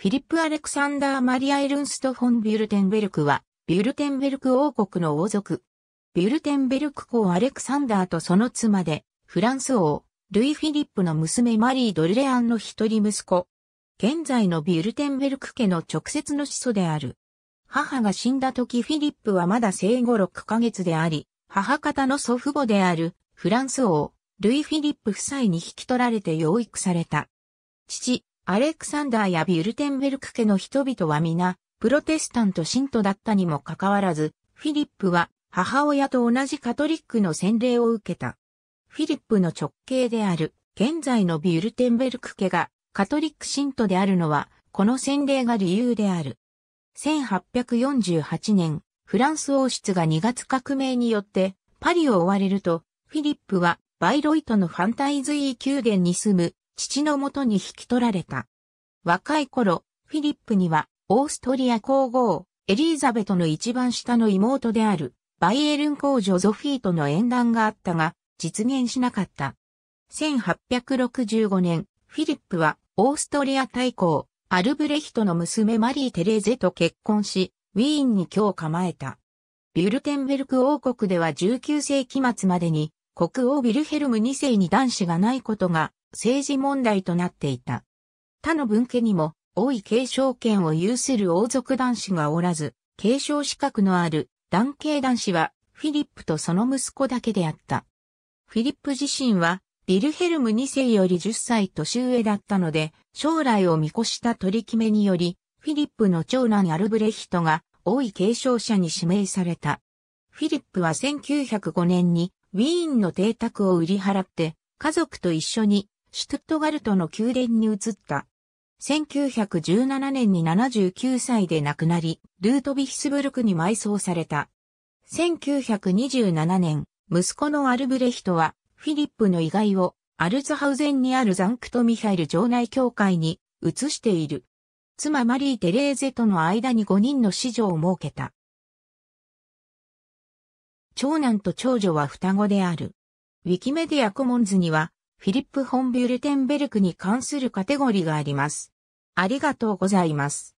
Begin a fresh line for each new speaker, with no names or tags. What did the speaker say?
フィリップ・アレクサンダー・マリア・エルンスト・フォン・ビュルテンベルクは、ビュルテンベルク王国の王族。ビュルテンベルク公アレクサンダーとその妻で、フランス王、ルイ・フィリップの娘マリー・ドルレアンの一人息子。現在のビュルテンベルク家の直接の子孫である。母が死んだ時フィリップはまだ生後6ヶ月であり、母方の祖父母であるフランス王、ルイ・フィリップ夫妻に引き取られて養育された。父、アレクサンダーやビュルテンベルク家の人々は皆、プロテスタント信徒だったにもかかわらず、フィリップは母親と同じカトリックの洗礼を受けた。フィリップの直系である、現在のビュルテンベルク家がカトリック信徒であるのは、この洗礼が理由である。1848年、フランス王室が2月革命によってパリを追われると、フィリップはバイロイトのファンタイズイー宮殿に住む父のもとに引き取られた。若い頃、フィリップには、オーストリア皇后、エリーザベトの一番下の妹である、バイエルン公女ゾフィーとの縁談があったが、実現しなかった。1865年、フィリップは、オーストリア大公、アルブレヒトの娘マリー・テレーゼと結婚し、ウィーンに今日構えた。ビュルテンベルク王国では19世紀末までに、国王ビルヘルム2世に男子がないことが政治問題となっていた。他の文家にも、王位継承権を有する王族男子がおらず、継承資格のある男系男子は、フィリップとその息子だけであった。フィリップ自身は、ビルヘルム2世より10歳年上だったので、将来を見越した取り決めにより、フィリップの長男アルブレヒトが、王位継承者に指名された。フィリップは1905年にウィーンの邸宅を売り払って家族と一緒にシュトットガルトの宮殿に移った。1917年に79歳で亡くなり、ルートヴィヒスブルクに埋葬された。1927年、息子のアルブレヒトは、フィリップの遺骸を、アルツハウゼンにあるザンクトミハイル城内教会に移している。妻マリー・テレーゼとの間に5人の子女を設けた。長男と長女は双子である。ウィキメディアコモンズには、フィリップ・ホンビュルテンベルクに関するカテゴリーがあります。ありがとうございます。